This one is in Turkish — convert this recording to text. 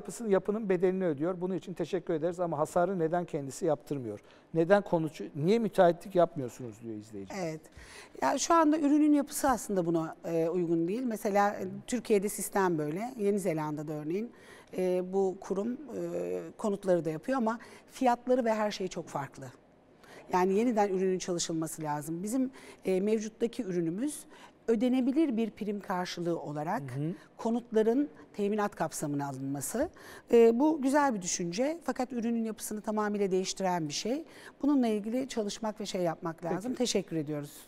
Yapısının, yapının bedelini ödüyor. Bunun için teşekkür ederiz ama hasarı neden kendisi yaptırmıyor? Neden konuçu, niye müteahhitlik yapmıyorsunuz diyor izleyici. Evet. Ya şu anda ürünün yapısı aslında buna e, uygun değil. Mesela e, Türkiye'de sistem böyle. Yeni Zelanda'da örneğin e, bu kurum e, konutları da yapıyor ama fiyatları ve her şey çok farklı. Yani yeniden ürünün çalışılması lazım. Bizim e, mevcuttaki ürünümüz ödenebilir bir prim karşılığı olarak hı hı. konutların teminat kapsamına alınması. E, bu güzel bir düşünce fakat ürünün yapısını tamamıyla değiştiren bir şey. Bununla ilgili çalışmak ve şey yapmak lazım. Peki. Teşekkür ediyoruz.